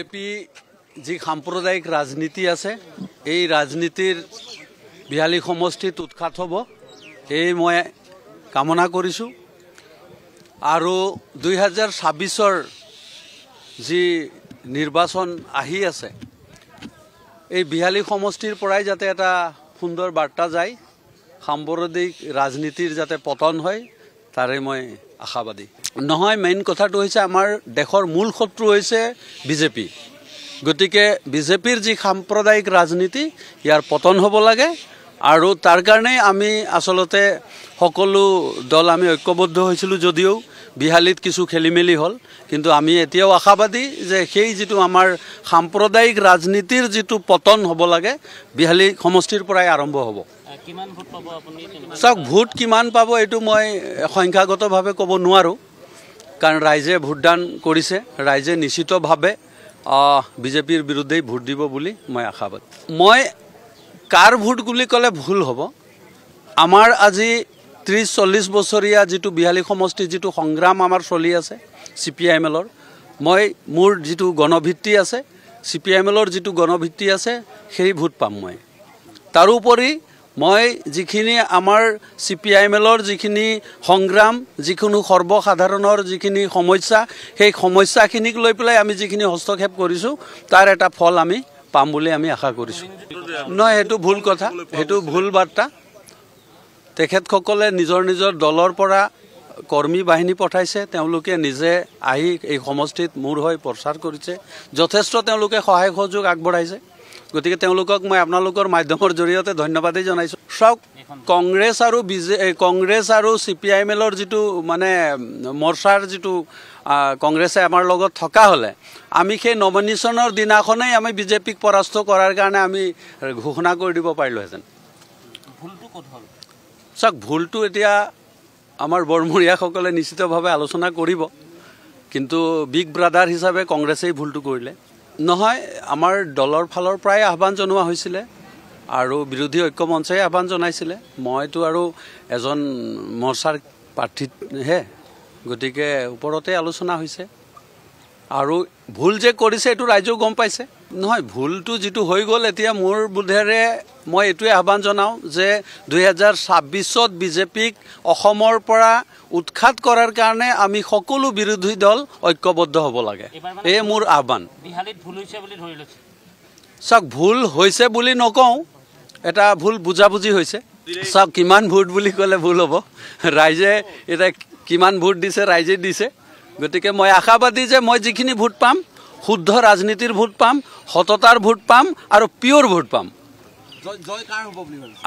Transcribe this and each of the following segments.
BJP যি সাম্প্ৰদায়িক ৰাজনীতি আছে এই ৰাজনীতিৰ বিহালি সমষ্টিত উৎখাত হব এই মই কামনা কৰিছোঁ আৰু দুই ছাব্বিছৰ যি নিৰ্বাচন আহি আছে এই বিহালি সমষ্টিৰ পৰাই যাতে এটা সুন্দৰ বাৰ্তা যায় সাম্প্ৰদায়িক ৰাজনীতিৰ যাতে পতন হয় তাৰে মই আশাবাদী নহয় মেইন কথাটো হৈছে আমাৰ দেশৰ মূল শত্ৰু হৈছে বিজেপি গতিকে বিজেপিৰ যি সাম্প্ৰদায়িক ৰাজনীতি ইয়াৰ পতন হ'ব লাগে আৰু তাৰ কাৰণেই আমি আচলতে সকলো দল আমি ঐক্যবদ্ধ হৈছিলোঁ যদিও বিহালীত কিছু খেলি মেলি হ'ল কিন্তু আমি এতিয়াও আশাবাদী যে সেই যিটো আমাৰ সাম্প্ৰদায়িক ৰাজনীতিৰ যিটো পতন হ'ব লাগে বিহালী সমষ্টিৰ পৰাই আৰম্ভ হ'ব চাওক ভোট কিমান পাব এইটো মই সংখ্যাগতভাৱে ক'ব নোৱাৰোঁ কাৰণ ৰাইজে ভোটদান কৰিছে ৰাইজে নিশ্চিতভাৱে বিজেপিৰ বিৰুদ্ধেই ভোট দিব বুলি মই আশাবাদী মই কাৰ ভোট বুলি ক'লে ভুল হ'ব আমাৰ আজি ত্ৰিছ চল্লিছ বছৰীয়া যিটো বিহালী সমষ্টিৰ যিটো সংগ্ৰাম আমাৰ চলি আছে চি পি আই এম এলৰ মই মোৰ যিটো গণভিত্তি আছে চি পি আই এম এলৰ যিটো গণভিত্তি আছে সেই ভোট পাম মই তাৰোপৰি মই যিখিনি আমাৰ চি পি আই এম এলৰ যিখিনি সংগ্ৰাম যিকোনো সৰ্বসাধাৰণৰ যিখিনি সমস্যা সেই সমস্যাখিনিক লৈ পেলাই আমি যিখিনি হস্তক্ষেপ কৰিছোঁ তাৰ এটা ফল আমি পাম বুলি আমি আশা কৰিছোঁ নহয় সেইটো ভুল কথা সেইটো ভুল বাৰ্তা তেখেতসকলে নিজৰ নিজৰ দলৰ পৰা কৰ্মী বাহিনী পঠাইছে তেওঁলোকে নিজে আহি এই সমষ্টিত মূৰ হৈ প্ৰচাৰ কৰিছে যথেষ্ট তেওঁলোকে সহায় সহযোগ আগবঢ়াইছে গতিকে তেওঁলোকক মই আপোনালোকৰ মাধ্যমৰ জৰিয়তে ধন্যবাদেই জনাইছোঁ চাওক কংগ্ৰেছ আৰু বিজে কংগ্ৰেছ আৰু চি পি আই এম এলৰ যিটো মানে মৰ্চাৰ যিটো কংগ্ৰেছে আমাৰ লগত থকা হ'লে আমি সেই নমিনেশ্যনৰ দিনাখনেই আমি বিজেপিক পৰাস্ত কৰাৰ কাৰণে আমি ঘোষণা কৰি দিব পাৰিলোঁহেঁতেন চাওক ভুলটো এতিয়া আমাৰ বৰমূৰীয়াসকলে নিশ্চিতভাৱে আলোচনা কৰিব কিন্তু বিগ ব্ৰাদাৰ হিচাপে কংগ্ৰেছেই ভুলটো কৰিলে নহয় আমাৰ দলৰ ফালৰ পৰাই আহ্বান জনোৱা হৈছিলে আৰু বিৰোধী ঐক্য মঞ্চই আহ্বান জনাইছিলে মইতো আৰু এজন মৰ্চাৰ প্ৰাৰ্থীহে গতিকে ওপৰতে আলোচনা হৈছে আৰু ভুল যে কৰিছে এইটো ৰাইজেও গম পাইছে নহয় ভুলটো যিটো হৈ গ'ল এতিয়া মোৰ বোধেৰে মই এইটোৱে আহ্বান জনাওঁ যে দুহেজাৰ ছাব্বিছত বিজেপিক অসমৰ পৰা উৎখাত কৰাৰ কাৰণে আমি সকলো বিৰোধী দল ঐক্যবদ্ধ হ'ব লাগে এই মোৰ আহ্বান চাওক ভুল হৈছে বুলি নকওঁ এটা ভুল বুজাবুজি হৈছে চাওক কিমান ভোট বুলি ক'লে ভুল হ'ব ৰাইজে এতিয়া কিমান ভোট দিছে ৰাইজে দিছে গতিকে মই আশাবাদী যে মই যিখিনি ভোট পাম শুদ্ধ ৰাজনীতিৰ ভোট পাম সততাৰ ভোট পাম আৰু পিয়ৰ ভোট পাম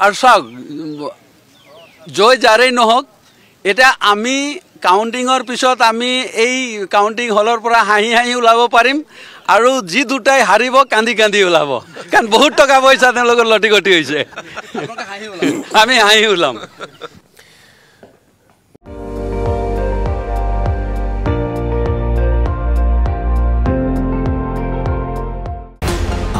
আৰু চাওক জয় যাৰেই নহওক এতিয়া আমি কাউণ্টিঙৰ পিছত আমি এই কাউণ্টিং হলৰ পৰা হাঁহি হাঁহি ওলাব পাৰিম আৰু যি দুটাই হাৰিব কান্দি কান্দি ওলাব কাৰণ বহুত টকা পইচা তেওঁলোকৰ লটি গটি হৈছে আমি হাঁহি ওলাম